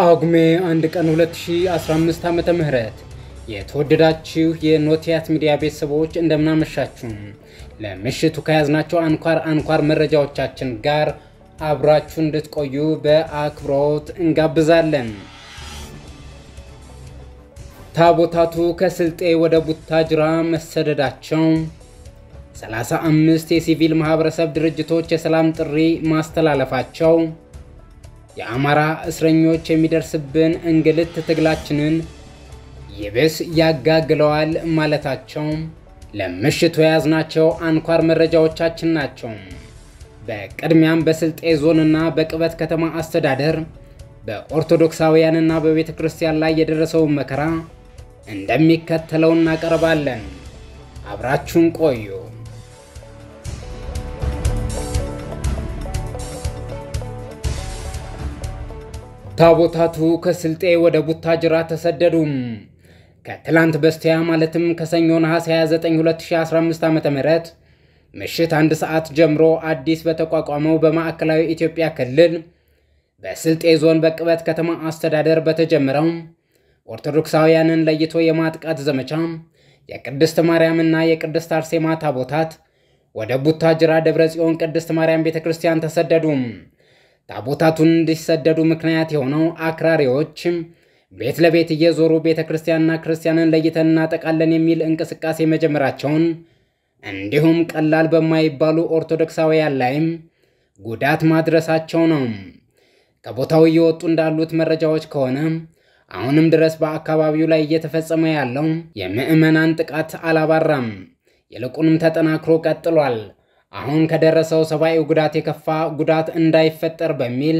ጳጉሜ አንድ ቀን 2015 ዓመተ ምህረት የተወደዳችሁ የኖቲያት ሚዲያ ቤተሰቦች እንደምናመሻችሁ፣ ለምሽቱ ከያዝናቸው አንኳር አንኳር መረጃዎቻችን ጋር አብራችሁ እንድትቆዩ በአክብሮት እንጋብዛለን። ታቦታቱ ከስልጤ ወደ ቡታጅራ መሰደዳቸው፣ 35 የሲቪል ማህበረሰብ ድርጅቶች የሰላም ጥሪ ማስተላለፋቸው የአማራ እስረኞች የሚደርስብን እንግልት ትግላችንን ይብስ ያጋግለዋል ማለታቸው ለምሽቱ የያዝናቸው አንኳር መረጃዎቻችን ናቸው። በቅድሚያም በስልጤ ዞንና በቅበት ከተማ አስተዳደር በኦርቶዶክሳውያንና በቤተ ክርስቲያን ላይ የደረሰውን መከራ እንደሚከተለው እናቀርባለን። አብራችሁን ቆዩ። ታቦታቱ ከስልጤ ወደ ቡታጅራ ተሰደዱ። ከትላንት በስቲያ ማለትም ከሰኞ ነሐሴ 29 2015 ዓ ምሽት አንድ ሰዓት ጀምሮ አዲስ በተቋቋመው በማዕከላዊ ኢትዮጵያ ክልል በስልጤ ዞን በቅበት ከተማ አስተዳደር በተጀመረው ኦርቶዶክሳውያንን ለይቶ የማጥቃት ዘመቻ የቅድስት ማርያምና የቅድስት አርሴማ ታቦታት ወደ ቡታጅራ ደብረ ጽዮን ቅድስት ማርያም ቤተ ክርስቲያን ተሰደዱ። ታቦታቱን እንዲሰደዱ ምክንያት የሆነው አክራሪዎች ቤት ለቤት እየዞሩ ቤተ ክርስቲያንና ክርስቲያንን ለይተን እናጠቃለን የሚል እንቅስቃሴ መጀመራቸውን እንዲሁም ቀላል በማይባሉ ኦርቶዶክሳውያን ላይም ጉዳት ማድረሳቸው ነው። ከቦታው እየወጡ እንዳሉት መረጃዎች ከሆነ አሁንም ድረስ በአካባቢው ላይ እየተፈጸመ ያለው የምዕመናን ጥቃት አላባራም፣ ይልቁንም ተጠናክሮ ቀጥሏል። አሁን ከደረሰው ሰብአዊ ጉዳት የከፋ ጉዳት እንዳይፈጠር በሚል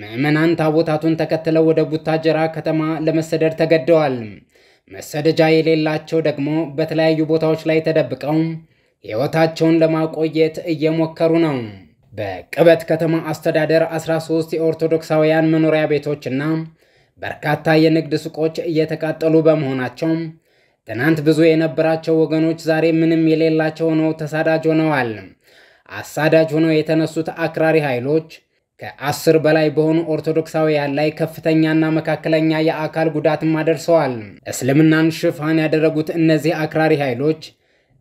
ምዕመናን ታቦታቱን ተከትለው ወደ ቡታጀራ ከተማ ለመሰደድ ተገደዋል። መሰደጃ የሌላቸው ደግሞ በተለያዩ ቦታዎች ላይ ተደብቀው ሕይወታቸውን ለማቆየት እየሞከሩ ነው። በቅበት ከተማ አስተዳደር 13 የኦርቶዶክሳውያን መኖሪያ ቤቶችና በርካታ የንግድ ሱቆች እየተቃጠሉ በመሆናቸው ትናንት ብዙ የነበራቸው ወገኖች ዛሬ ምንም የሌላቸው ሆነው ተሳዳጅ ሆነዋል። አሳዳጅ ሆነው የተነሱት አክራሪ ኃይሎች ከአስር በላይ በሆኑ ኦርቶዶክሳውያን ላይ ከፍተኛና መካከለኛ የአካል ጉዳትም አደርሰዋል። እስልምናን ሽፋን ያደረጉት እነዚህ አክራሪ ኃይሎች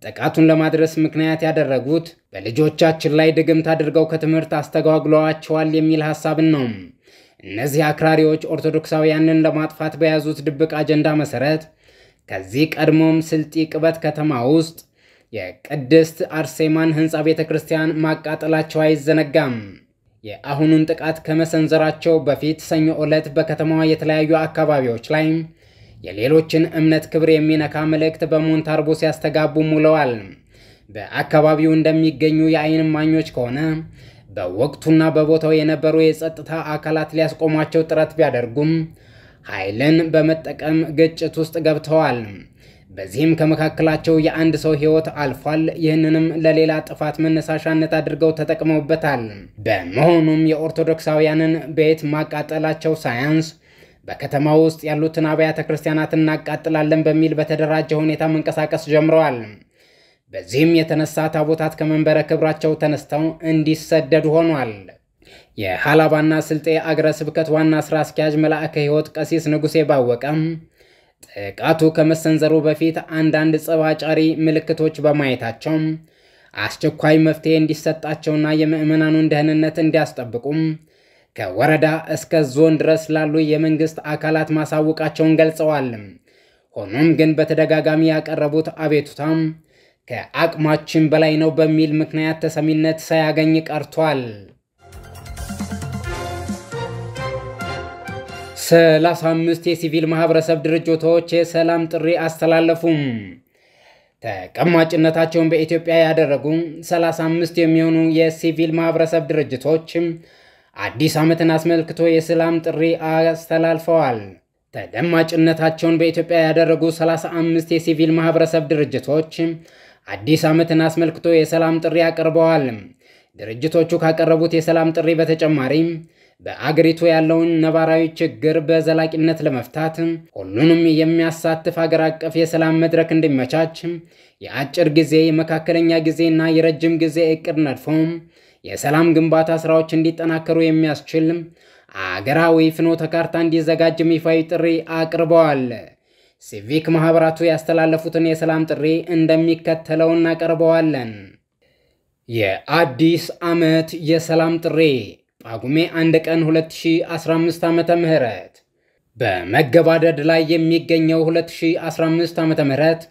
ጥቃቱን ለማድረስ ምክንያት ያደረጉት በልጆቻችን ላይ ድግምት አድርገው ከትምህርት አስተጓጉለዋቸዋል የሚል ሐሳብን ነው። እነዚህ አክራሪዎች ኦርቶዶክሳውያንን ለማጥፋት በያዙት ድብቅ አጀንዳ መሰረት ከዚህ ቀድሞም ስልጢ ቅበት ከተማ ውስጥ የቅድስት አርሴማን ህንፃ ቤተ ክርስቲያን ማቃጠላቸው አይዘነጋም። የአሁኑን ጥቃት ከመሰንዘራቸው በፊት ሰኞ ዕለት በከተማዋ የተለያዩ አካባቢዎች ላይ የሌሎችን እምነት ክብር የሚነካ መልእክት በሞንታርቦ ሲያስተጋቡ ውለዋል። በአካባቢው እንደሚገኙ የአይን ማኞች ከሆነ በወቅቱና በቦታው የነበሩ የጸጥታ አካላት ሊያስቆሟቸው ጥረት ቢያደርጉም ኃይልን በመጠቀም ግጭት ውስጥ ገብተዋል። በዚህም ከመካከላቸው የአንድ ሰው ህይወት አልፏል። ይህንንም ለሌላ ጥፋት መነሳሻነት አድርገው ተጠቅመውበታል። በመሆኑም የኦርቶዶክሳውያንን ቤት ማቃጠላቸው ሳያንስ በከተማ ውስጥ ያሉትን አብያተ ክርስቲያናት እናቃጥላለን በሚል በተደራጀ ሁኔታ መንቀሳቀስ ጀምረዋል። በዚህም የተነሳ ታቦታት ከመንበረ ክብራቸው ተነስተው እንዲሰደዱ ሆኗል። የሃላባና ስልጤ አገረ ስብከት ዋና ስራ አስኪያጅ መልአከ ሕይወት ቀሲስ ንጉሴ ባወቀም ጥቃቱ ከመሰንዘሩ በፊት አንዳንድ ጸባጫሪ ምልክቶች በማየታቸው አስቸኳይ መፍትሄ እንዲሰጣቸውና የምዕመናኑን ደህንነት እንዲያስጠብቁም ከወረዳ እስከ ዞን ድረስ ላሉ የመንግስት አካላት ማሳወቃቸውን ገልጸዋል። ሆኖም ግን በተደጋጋሚ ያቀረቡት አቤቱታም ከአቅማችን በላይ ነው በሚል ምክንያት ተሰሚነት ሳያገኝ ቀርቷል። ሰላሳ አምስት የሲቪል ማህበረሰብ ድርጅቶች የሰላም ጥሪ አስተላለፉም። ተቀማጭነታቸውን በኢትዮጵያ ያደረጉ 35 የሚሆኑ የሲቪል ማህበረሰብ ድርጅቶች አዲስ ዓመትን አስመልክቶ የሰላም ጥሪ አስተላልፈዋል። ተደማጭነታቸውን በኢትዮጵያ ያደረጉ 35 የሲቪል ማህበረሰብ ድርጅቶች አዲስ ዓመትን አስመልክቶ የሰላም ጥሪ አቅርበዋል። ድርጅቶቹ ካቀረቡት የሰላም ጥሪ በተጨማሪም በአገሪቱ ያለውን ነባራዊ ችግር በዘላቂነት ለመፍታት ሁሉንም የሚያሳትፍ አገር አቀፍ የሰላም መድረክ እንዲመቻች የአጭር ጊዜ፣ የመካከለኛ ጊዜና የረጅም ጊዜ እቅድ ነድፎም የሰላም ግንባታ ስራዎች እንዲጠናከሩ የሚያስችል አገራዊ ፍኖተ ካርታ እንዲዘጋጅም ይፋዊ ጥሪ አቅርበዋል። ሲቪክ ማኅበራቱ ያስተላለፉትን የሰላም ጥሪ እንደሚከተለው እናቀርበዋለን። የአዲስ ዓመት የሰላም ጥሪ ጳጉሜ 1 ቀን 2015 ዓ ምህረት በመገባደድ ላይ የሚገኘው 2015 ዓ ምህረት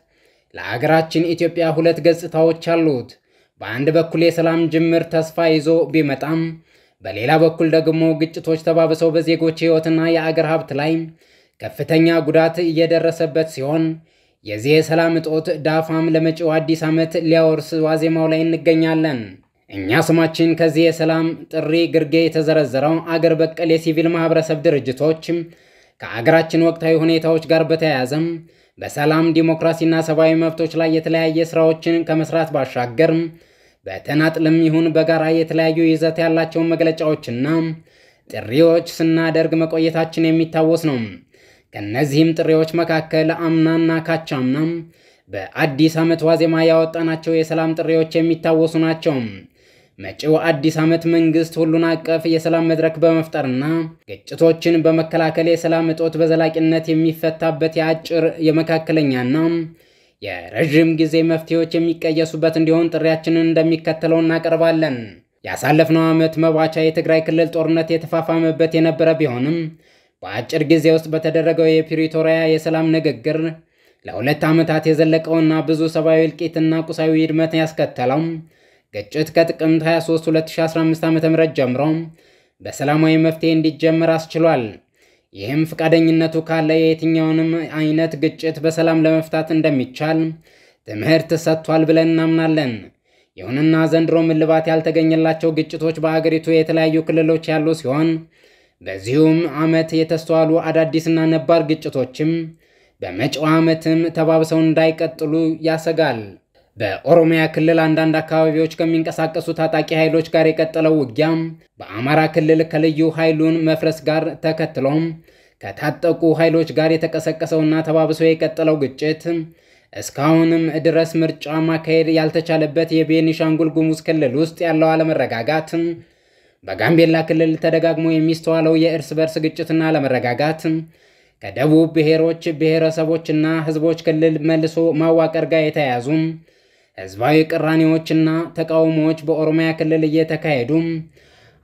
ለሀገራችን ኢትዮጵያ ሁለት ገጽታዎች አሉት። በአንድ በኩል የሰላም ጅምር ተስፋ ይዞ ቢመጣም በሌላ በኩል ደግሞ ግጭቶች ተባብሰው በዜጎች ሕይወትና የአገር ሀብት ላይ ከፍተኛ ጉዳት እየደረሰበት ሲሆን የዚህ የሰላም እጦት ዳፋም ለመጪው አዲስ ዓመት ሊያወርስ ዋዜማው ላይ እንገኛለን። እኛ ስማችን ከዚህ የሰላም ጥሪ ግርጌ የተዘረዘረው አገር በቀል የሲቪል ማህበረሰብ ድርጅቶች ከአገራችን ወቅታዊ ሁኔታዎች ጋር በተያያዘም በሰላም ዲሞክራሲና ሰብአዊ መብቶች ላይ የተለያየ ስራዎችን ከመስራት ባሻገር በተናጥልም ይሁን በጋራ የተለያዩ ይዘት ያላቸውን መግለጫዎችና ጥሪዎች ስናደርግ መቆየታችን የሚታወስ ነው። ከእነዚህም ጥሪዎች መካከል አምናና ካቻምናም በአዲስ ዓመት ዋዜማ ያወጣናቸው የሰላም ጥሪዎች የሚታወሱ ናቸው። መጪው አዲስ ዓመት መንግስት ሁሉን አቀፍ የሰላም መድረክ በመፍጠርና ግጭቶችን በመከላከል የሰላም እጦት በዘላቂነት የሚፈታበት የአጭር የመካከለኛና የረዥም ጊዜ መፍትሄዎች የሚቀየሱበት እንዲሆን ጥሪያችንን እንደሚከተለው እናቀርባለን። ያሳለፍነው ዓመት መባቻ የትግራይ ክልል ጦርነት የተፋፋመበት የነበረ ቢሆንም በአጭር ጊዜ ውስጥ በተደረገው የፕሪቶሪያ የሰላም ንግግር ለሁለት ዓመታት የዘለቀውና ብዙ ሰብአዊ እልቂትና ቁሳዊ ውድመት ያስከተለው ግጭት ከጥቅምት 23 2015 ዓ.ም ጀምሮ በሰላማዊ መፍትሄ እንዲጀመር አስችሏል። ይህም ፈቃደኝነቱ ካለ የየትኛውንም አይነት ግጭት በሰላም ለመፍታት እንደሚቻል ትምህርት ሰጥቷል ብለን እናምናለን። ይሁንና ዘንድሮ እልባት ያልተገኘላቸው ግጭቶች በአገሪቱ የተለያዩ ክልሎች ያሉ ሲሆን በዚሁም ዓመት የተስተዋሉ አዳዲስና ነባር ግጭቶችም በመጪው ዓመትም ተባብሰው እንዳይቀጥሉ ያሰጋል። በኦሮሚያ ክልል አንዳንድ አካባቢዎች ከሚንቀሳቀሱ ታጣቂ ኃይሎች ጋር የቀጠለው ውጊያም በአማራ ክልል ከልዩ ኃይሉን መፍረስ ጋር ተከትሎም ከታጠቁ ኃይሎች ጋር የተቀሰቀሰውና ተባብሶ የቀጠለው ግጭት እስካሁንም ድረስ ምርጫ ማካሄድ ያልተቻለበት የቤኒሻንጉል ጉሙዝ ክልል ውስጥ ያለው አለመረጋጋት በጋምቤላ ክልል ተደጋግሞ የሚስተዋለው የእርስ በርስ ግጭትና ለመረጋጋት ከደቡብ ብሔሮች ብሔረሰቦችና ሕዝቦች ክልል መልሶ ማዋቀር ጋር የተያያዙ ሕዝባዊ ቅራኔዎችና ተቃውሞዎች በኦሮሚያ ክልል እየተካሄዱ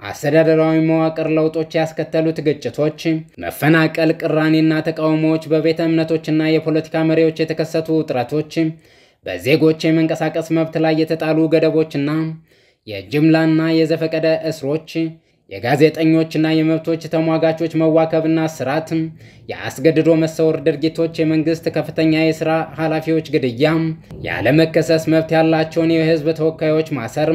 አስተዳደራዊ መዋቅር ለውጦች ያስከተሉት ግጭቶች፣ መፈናቀል፣ ቅራኔና ተቃውሞዎች በቤተ እምነቶችና የፖለቲካ መሪዎች የተከሰቱ ውጥረቶች፣ በዜጎች የመንቀሳቀስ መብት ላይ የተጣሉ ገደቦችና የጅምላና የዘፈቀደ እስሮች፣ የጋዜጠኞችና የመብቶች ተሟጋቾች መዋከብና ስራት፣ የአስገድዶ መሰወር ድርጊቶች፣ የመንግስት ከፍተኛ የስራ ኃላፊዎች ግድያ፣ ያለመከሰስ መብት ያላቸውን የህዝብ ተወካዮች ማሰር፣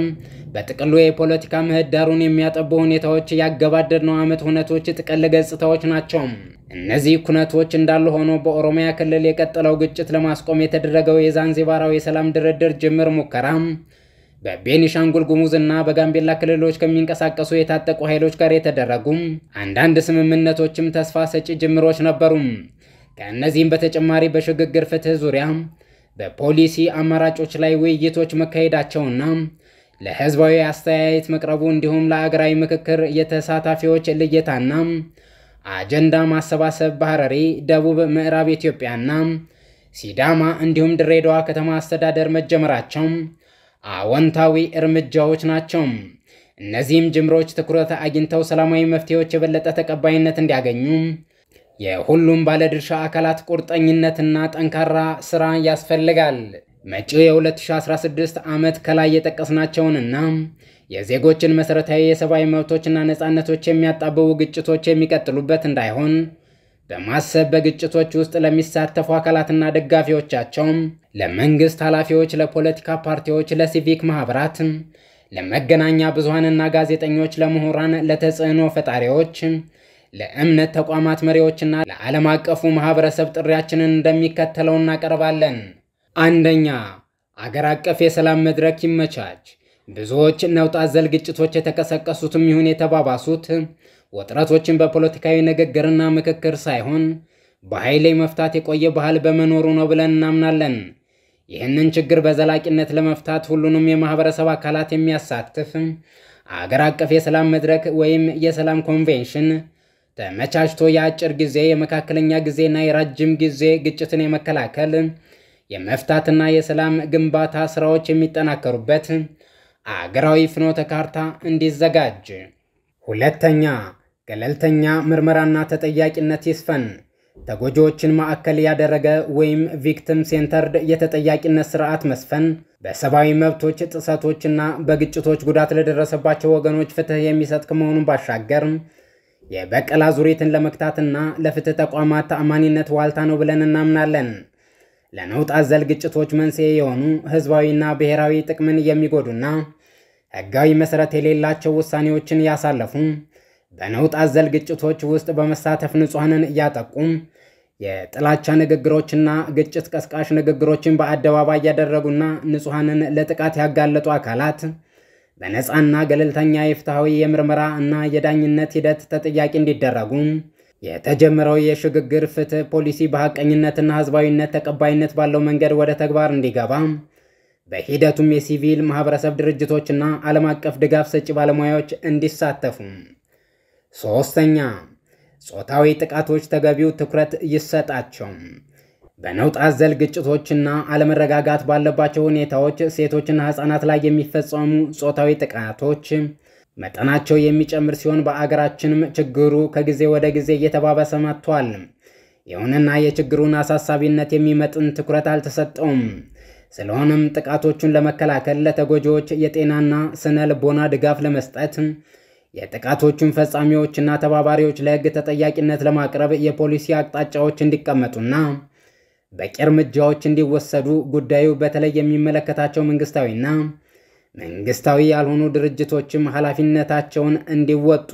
በጥቅሉ የፖለቲካ ምህዳሩን የሚያጠቡ ሁኔታዎች ያገባደድነው ዓመት ሁነቶች ጥቅል ገጽታዎች ናቸው። እነዚህ ኩነቶች እንዳሉ ሆኖ በኦሮሚያ ክልል የቀጠለው ግጭት ለማስቆም የተደረገው የዛንዚባራው የሰላም ድርድር ጅምር ሙከራ በቤኒሻንጉል እና በጋምቤላ ክልሎች ከሚንቀሳቀሱ የታጠቁ ኃይሎች ጋር የተደረጉም አንዳንድ ስምምነቶችም ተስፋ ሰጪ ጅምሮች ነበሩም። ከእነዚህም በተጨማሪ በሽግግር ፍትህ ዙሪያ በፖሊሲ አማራጮች ላይ ውይይቶች መካሄዳቸውና ለህዝባዊ አስተያየት መቅረቡ እንዲሁም ለአገራዊ ምክክር የተሳታፊዎች ልየታና አጀንዳ ማሰባሰብ በሐረሪ፣ ደቡብ ምዕራብ ኢትዮጵያና ሲዳማ እንዲሁም ድሬዳዋ ከተማ አስተዳደር መጀመራቸው አዎንታዊ እርምጃዎች ናቸው። እነዚህም ጅምሮች ትኩረት አግኝተው ሰላማዊ መፍትሄዎች የበለጠ ተቀባይነት እንዲያገኙ የሁሉም ባለድርሻ አካላት ቁርጠኝነትና ጠንካራ ስራ ያስፈልጋል። መጪው የ2016 ዓመት ከላይ የጠቀስናቸውንና የዜጎችን መሠረታዊ የሰብአዊ መብቶችና ነፃነቶች የሚያጣብቡ ግጭቶች የሚቀጥሉበት እንዳይሆን በማሰብ በግጭቶች ውስጥ ለሚሳተፉ አካላትና ደጋፊዎቻቸውም፣ ለመንግስት ኃላፊዎች፣ ለፖለቲካ ፓርቲዎች፣ ለሲቪክ ማህበራት፣ ለመገናኛ ብዙሃንና ጋዜጠኞች፣ ለምሁራን፣ ለተጽዕኖ ፈጣሪዎች፣ ለእምነት ተቋማት መሪዎችና ለዓለም አቀፉ ማህበረሰብ ጥሪያችንን እንደሚከተለው እናቀርባለን። አንደኛ፣ አገር አቀፍ የሰላም መድረክ ይመቻች። ብዙዎች ነውጥ አዘል ግጭቶች የተቀሰቀሱትም ይሁን የተባባሱት ውጥረቶችን በፖለቲካዊ ንግግርና ምክክር ሳይሆን በኃይሌ መፍታት የቆየ ባህል በመኖሩ ነው ብለን እናምናለን። ይህንን ችግር በዘላቂነት ለመፍታት ሁሉንም የማህበረሰብ አካላት የሚያሳትፍ አገር አቀፍ የሰላም መድረክ ወይም የሰላም ኮንቬንሽን ተመቻችቶ የአጭር ጊዜ፣ የመካከለኛ ጊዜና የረጅም ጊዜ ግጭትን የመከላከል የመፍታትና የሰላም ግንባታ ስራዎች የሚጠናከሩበት አገራዊ ፍኖተ ካርታ እንዲዘጋጅ። ሁለተኛ ገለልተኛ ምርመራና ተጠያቂነት ይስፈን። ተጎጂዎችን ማዕከል ያደረገ ወይም ቪክቲም ሴንተርድ የተጠያቂነት ስርዓት መስፈን በሰብአዊ መብቶች ጥሰቶችና በግጭቶች ጉዳት ለደረሰባቸው ወገኖች ፍትህ የሚሰጥ ከመሆኑን ባሻገር የበቀል አዙሪትን ለመግታትና ለፍትህ ተቋማት ተአማኒነት ዋልታ ነው ብለን እናምናለን። ለነውጥ አዘል ግጭቶች መንስኤ የሆኑ ህዝባዊና ብሔራዊ ጥቅምን የሚጎዱና ህጋዊ መሰረት የሌላቸው ውሳኔዎችን ያሳለፉ በነውጥ አዘል ግጭቶች ውስጥ በመሳተፍ ንጹሐንን እያጠቁም የጥላቻ ንግግሮችና ግጭት ቀስቃሽ ንግግሮችን በአደባባይ እያደረጉና ንጹሐንን ለጥቃት ያጋለጡ አካላት በነፃና ገለልተኛ የፍትሐዊ የምርመራ እና የዳኝነት ሂደት ተጠያቂ እንዲደረጉ የተጀመረው የሽግግር ፍትህ ፖሊሲ በሐቀኝነትና ህዝባዊነት ተቀባይነት ባለው መንገድ ወደ ተግባር እንዲገባ በሂደቱም የሲቪል ማህበረሰብ ድርጅቶችና ዓለም አቀፍ ድጋፍ ሰጪ ባለሙያዎች እንዲሳተፉም። ሶስተኛ ጾታዊ ጥቃቶች ተገቢው ትኩረት ይሰጣቸው። በነውጥ አዘል ግጭቶችና አለመረጋጋት ባለባቸው ሁኔታዎች ሴቶችና ሕፃናት ላይ የሚፈጸሙ ጾታዊ ጥቃቶች መጠናቸው የሚጨምር ሲሆን በአገራችንም ችግሩ ከጊዜ ወደ ጊዜ እየተባበሰ መጥቷል። ይሁንና የችግሩን አሳሳቢነት የሚመጥን ትኩረት አልተሰጠውም። ስለሆነም ጥቃቶቹን ለመከላከል ለተጎጂዎች የጤናና ስነ ልቦና ድጋፍ ለመስጠት የጥቃቶቹን ፈጻሚዎችና ተባባሪዎች ለሕግ ተጠያቂነት ለማቅረብ የፖሊሲ አቅጣጫዎች እንዲቀመጡና በቂ እርምጃዎች እንዲወሰዱ ጉዳዩ በተለይ የሚመለከታቸው መንግስታዊና መንግስታዊ ያልሆኑ ድርጅቶችም ኃላፊነታቸውን እንዲወጡ።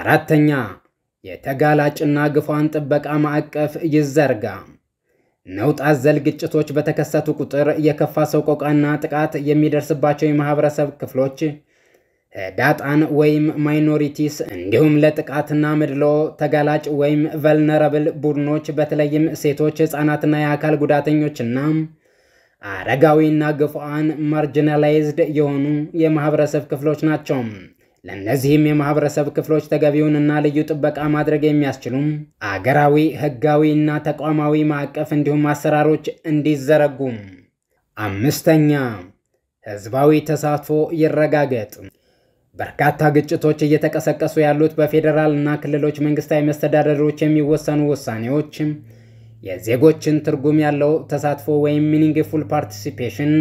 አራተኛ የተጋላጭና ግፏን ጥበቃ ማዕቀፍ ይዘርጋ። ነውጥ አዘል ግጭቶች በተከሰቱ ቁጥር የከፋ ሰቆቃና ጥቃት የሚደርስባቸው የማህበረሰብ ክፍሎች ዳጣን ወይም ማይኖሪቲስ እንዲሁም ለጥቃትና ምድሎ ተጋላጭ ወይም ቨልነረብል ቡድኖች በተለይም ሴቶች፣ ህፃናትና የአካል ጉዳተኞችና አረጋዊና ግፉአን ማርጂናላይዝድ የሆኑ የማህበረሰብ ክፍሎች ናቸው። ለእነዚህም የማህበረሰብ ክፍሎች ተገቢውንና ልዩ ጥበቃ ማድረግ የሚያስችሉም አገራዊ ህጋዊና ተቋማዊ ማዕቀፍ እንዲሁም አሰራሮች እንዲዘረጉ። አምስተኛ ህዝባዊ ተሳትፎ ይረጋገጥ። በርካታ ግጭቶች እየተቀሰቀሱ ያሉት በፌዴራል እና ክልሎች መንግስታዊ መስተዳደሮች የሚወሰኑ ውሳኔዎች የዜጎችን ትርጉም ያለው ተሳትፎ ወይም ሚኒንግፉል ፓርቲሲፔሽን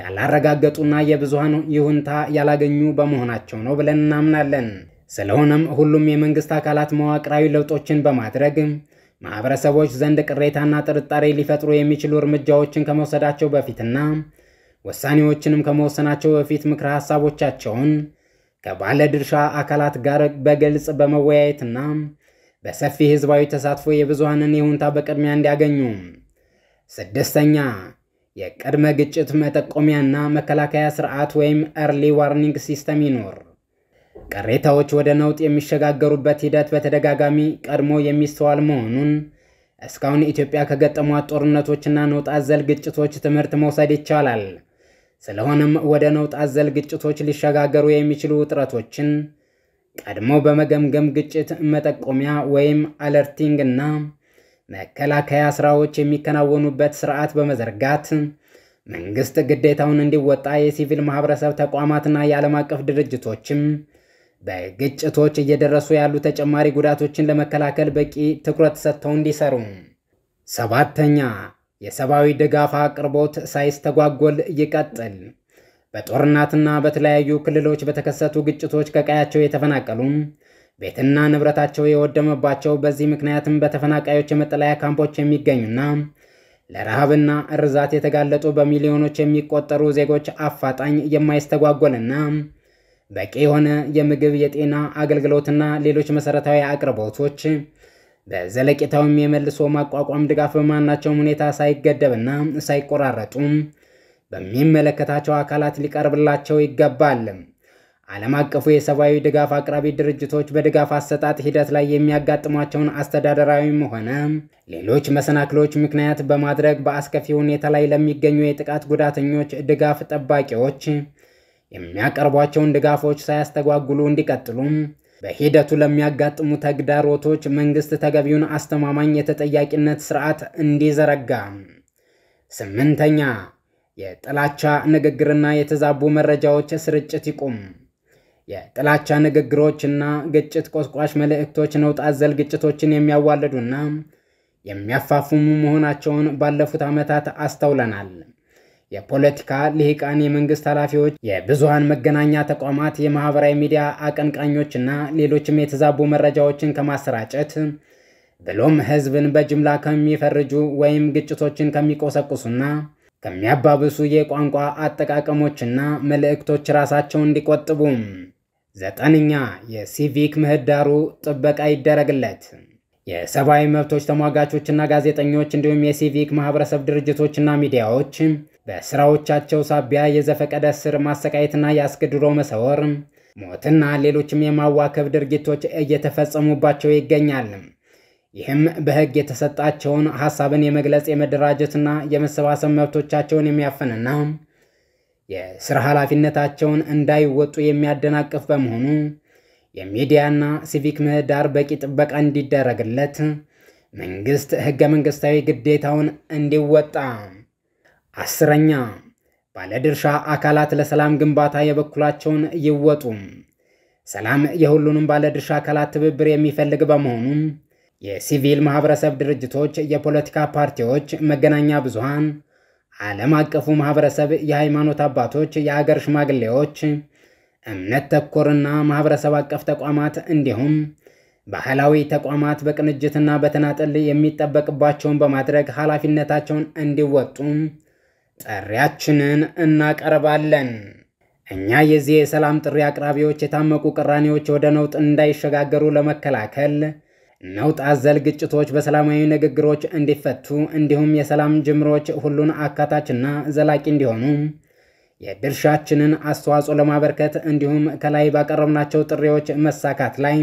ያላረጋገጡና የብዙሃን ይሁንታ ያላገኙ በመሆናቸው ነው ብለን እናምናለን። ስለሆነም ሁሉም የመንግስት አካላት መዋቅራዊ ለውጦችን በማድረግ ማህበረሰቦች ዘንድ ቅሬታና ጥርጣሬ ሊፈጥሩ የሚችሉ እርምጃዎችን ከመውሰዳቸው በፊትና ውሳኔዎችንም ከመወሰናቸው በፊት ምክረ ሀሳቦቻቸውን ከባለ ድርሻ አካላት ጋር በግልጽ በመወያየትና በሰፊ ህዝባዊ ተሳትፎ የብዙሃንን ይሁንታ በቅድሚያ እንዲያገኙ። ስድስተኛ የቅድመ ግጭት መጠቆሚያና መከላከያ ስርዓት ወይም ኤርሊ ዋርኒንግ ሲስተም ይኖር። ቅሬታዎች ወደ ነውጥ የሚሸጋገሩበት ሂደት በተደጋጋሚ ቀድሞ የሚስተዋል መሆኑን እስካሁን ኢትዮጵያ ከገጠሟት ጦርነቶችና ነውጥ አዘል ግጭቶች ትምህርት መውሰድ ይቻላል። ስለሆነም ወደ ነውጥ አዘል ግጭቶች ሊሸጋገሩ የሚችሉ ውጥረቶችን ቀድሞ በመገምገም ግጭት መጠቆሚያ ወይም አለርቲንግ እና መከላከያ ስራዎች የሚከናወኑበት ስርዓት በመዘርጋት መንግስት ግዴታውን እንዲወጣ የሲቪል ማህበረሰብ ተቋማትና የዓለም አቀፍ ድርጅቶችም በግጭቶች እየደረሱ ያሉ ተጨማሪ ጉዳቶችን ለመከላከል በቂ ትኩረት ሰጥተው እንዲሰሩ። ሰባተኛ የሰብአዊ ድጋፍ አቅርቦት ሳይስተጓጎል ይቀጥል። በጦርናትና በተለያዩ ክልሎች በተከሰቱ ግጭቶች ከቀያቸው የተፈናቀሉም ቤትና ንብረታቸው የወደመባቸው በዚህ ምክንያትም በተፈናቃዮች የመጠለያ ካምፖች የሚገኙና ለረሃብና እርዛት የተጋለጡ በሚሊዮኖች የሚቆጠሩ ዜጎች አፋጣኝ የማይስተጓጎልና በቂ የሆነ የምግብ የጤና አገልግሎትና ሌሎች መሠረታዊ አቅርቦቶች በዘለቄታውም የመልሶ ማቋቋም ድጋፍ በማናቸውም ሁኔታ ሳይገደብና ሳይቆራረጡም በሚመለከታቸው አካላት ሊቀርብላቸው ይገባል። ዓለም አቀፉ የሰብአዊ ድጋፍ አቅራቢ ድርጅቶች በድጋፍ አሰጣጥ ሂደት ላይ የሚያጋጥሟቸውን አስተዳደራዊም ሆነ ሌሎች መሰናክሎች ምክንያት በማድረግ በአስከፊ ሁኔታ ላይ ለሚገኙ የጥቃት ጉዳተኞች ድጋፍ ጠባቂዎች የሚያቀርቧቸውን ድጋፎች ሳያስተጓጉሉ እንዲቀጥሉም በሂደቱ ለሚያጋጥሙ ተግዳሮቶች መንግስት ተገቢውን አስተማማኝ የተጠያቂነት ስርዓት እንዲዘረጋ። ስምንተኛ የጥላቻ ንግግርና የተዛቡ መረጃዎች ስርጭት ይቁም። የጥላቻ ንግግሮችና ግጭት ቆስቋሽ መልእክቶች ነውጥ አዘል ግጭቶችን የሚያዋልዱና የሚያፋፍሙ መሆናቸውን ባለፉት ዓመታት አስተውለናል። የፖለቲካ ልሂቃን፣ የመንግስት ኃላፊዎች፣ የብዙሃን መገናኛ ተቋማት፣ የማህበራዊ ሚዲያ አቀንቃኞች እና ሌሎችም የተዛቡ መረጃዎችን ከማሰራጨት ብሎም ህዝብን በጅምላ ከሚፈርጁ ወይም ግጭቶችን ከሚቆሰቁሱና ከሚያባብሱ የቋንቋ አጠቃቀሞችና መልእክቶች ራሳቸውን እንዲቆጥቡ። ዘጠነኛ የሲቪክ ምህዳሩ ጥበቃ ይደረግለት። የሰብአዊ መብቶች ተሟጋቾችና ጋዜጠኞች እንዲሁም የሲቪክ ማህበረሰብ ድርጅቶችና ሚዲያዎች በስራዎቻቸው ሳቢያ የዘፈቀደ ስር ማሰቃየትና የአስገድዶ መሰወር፣ ሞትና ሌሎችም የማዋከብ ድርጊቶች እየተፈጸሙባቸው ይገኛል። ይህም በሕግ የተሰጣቸውን ሀሳብን የመግለጽ የመደራጀትና የመሰባሰብ መብቶቻቸውን የሚያፈንና የስራ ኃላፊነታቸውን እንዳይወጡ የሚያደናቅፍ በመሆኑ የሚዲያና ሲቪክ ምህዳር በቂ ጥበቃ እንዲደረግለት መንግስት ሕገ መንግስታዊ ግዴታውን እንዲወጣ አስረኛ ባለድርሻ አካላት ለሰላም ግንባታ የበኩላቸውን ይወጡ። ሰላም የሁሉንም ባለድርሻ አካላት ትብብር የሚፈልግ በመሆኑ የሲቪል ማህበረሰብ ድርጅቶች፣ የፖለቲካ ፓርቲዎች፣ መገናኛ ብዙሃን፣ ዓለም አቀፉ ማህበረሰብ፣ የሃይማኖት አባቶች፣ የሀገር ሽማግሌዎች፣ እምነት ተኮርና ማህበረሰብ አቀፍ ተቋማት እንዲሁም ባህላዊ ተቋማት በቅንጅትና በተናጠል የሚጠበቅባቸውን በማድረግ ኃላፊነታቸውን እንዲወጡ ጥሪያችንን እናቀርባለን። እኛ የዚህ የሰላም ጥሪ አቅራቢዎች የታመቁ ቅራኔዎች ወደ ነውጥ እንዳይሸጋገሩ ለመከላከል ነውጥ አዘል ግጭቶች በሰላማዊ ንግግሮች እንዲፈቱ እንዲሁም የሰላም ጅምሮች ሁሉን አካታችና ዘላቂ እንዲሆኑ የድርሻችንን አስተዋጽኦ ለማበርከት እንዲሁም ከላይ ባቀረብናቸው ጥሪዎች መሳካት ላይ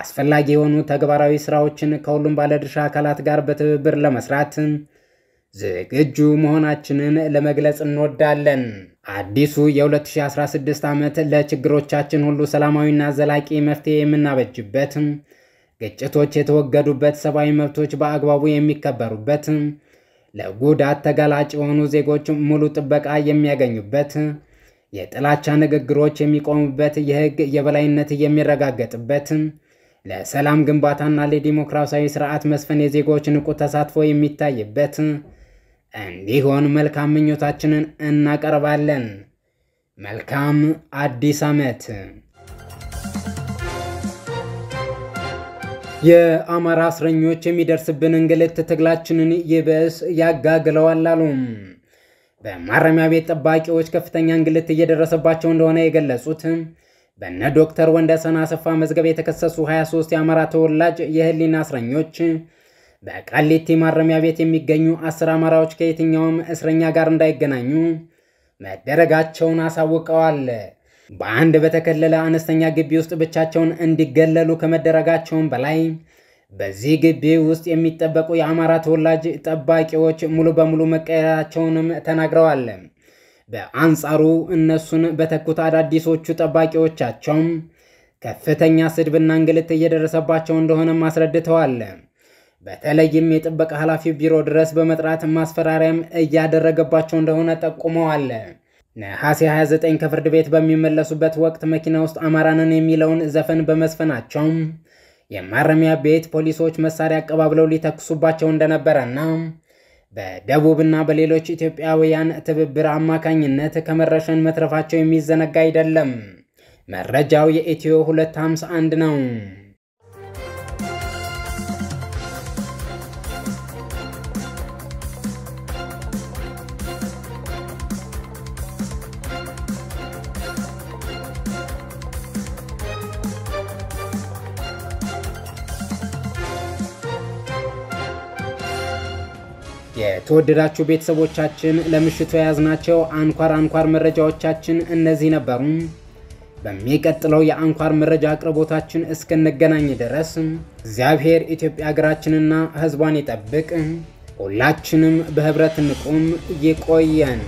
አስፈላጊ የሆኑ ተግባራዊ ስራዎችን ከሁሉም ባለድርሻ አካላት ጋር በትብብር ለመስራት ዝግጁ መሆናችንን ለመግለጽ እንወዳለን። አዲሱ የ2016 ዓመት ለችግሮቻችን ሁሉ ሰላማዊና ዘላቂ መፍትሄ የምናበጅበት፣ ግጭቶች የተወገዱበት፣ ሰብአዊ መብቶች በአግባቡ የሚከበሩበት፣ ለጉዳት ተጋላጭ የሆኑ ዜጎች ሙሉ ጥበቃ የሚያገኙበት፣ የጥላቻ ንግግሮች የሚቆሙበት፣ የሕግ የበላይነት የሚረጋገጥበት፣ ለሰላም ግንባታና ለዲሞክራሲያዊ ስርዓት መስፈን የዜጎች ንቁ ተሳትፎ የሚታይበት እንዲሆን መልካም ምኞታችንን እናቀርባለን። መልካም አዲስ ዓመት። የአማራ እስረኞች የሚደርስብን እንግልት ትግላችንን ይበስ ያጋግለዋል አሉ። በማረሚያ ቤት ጠባቂዎች ከፍተኛ እንግልት እየደረሰባቸው እንደሆነ የገለጹት በነ ዶክተር ወንደሰን አሰፋ መዝገብ የተከሰሱ 23 የአማራ ተወላጅ የህሊና እስረኞች በቃሊቲ ማረሚያ ቤት የሚገኙ አስር አማራዎች ከየትኛውም እስረኛ ጋር እንዳይገናኙ መደረጋቸውን አሳውቀዋል። በአንድ በተከለለ አነስተኛ ግቢ ውስጥ ብቻቸውን እንዲገለሉ ከመደረጋቸውም በላይ በዚህ ግቢ ውስጥ የሚጠበቁ የአማራ ተወላጅ ጠባቂዎች ሙሉ በሙሉ መቀየራቸውንም ተናግረዋል። በአንጻሩ እነሱን በተኩት አዳዲሶቹ ጠባቂዎቻቸው ከፍተኛ ስድብና እንግልት እየደረሰባቸው እንደሆነም አስረድተዋል። በተለይም የጥበቃ ኃላፊ ቢሮ ድረስ በመጥራት ማስፈራሪያም እያደረገባቸው እንደሆነ ጠቁመዋል። ነሐሴ 29 ከፍርድ ቤት በሚመለሱበት ወቅት መኪና ውስጥ አማራንን የሚለውን ዘፈን በመዝፈናቸውም የማረሚያ ቤት ፖሊሶች መሳሪያ አቀባብለው ሊተኩሱባቸው እንደነበረና በደቡብና በሌሎች ኢትዮጵያውያን ትብብር አማካኝነት ከመረሸን መትረፋቸው የሚዘነጋ አይደለም። መረጃው የኢትዮ 251 ነው። የተወደዳችሁ ቤተሰቦቻችን ለምሽቱ የያዝናቸው አንኳር አንኳር መረጃዎቻችን እነዚህ ነበሩ። በሚቀጥለው የአንኳር መረጃ አቅርቦታችን እስክንገናኝ ድረስ እግዚአብሔር ኢትዮጵያ ሀገራችንና ሕዝቧን ይጠብቅ። ሁላችንም በህብረት ንቁም። ይቆየን።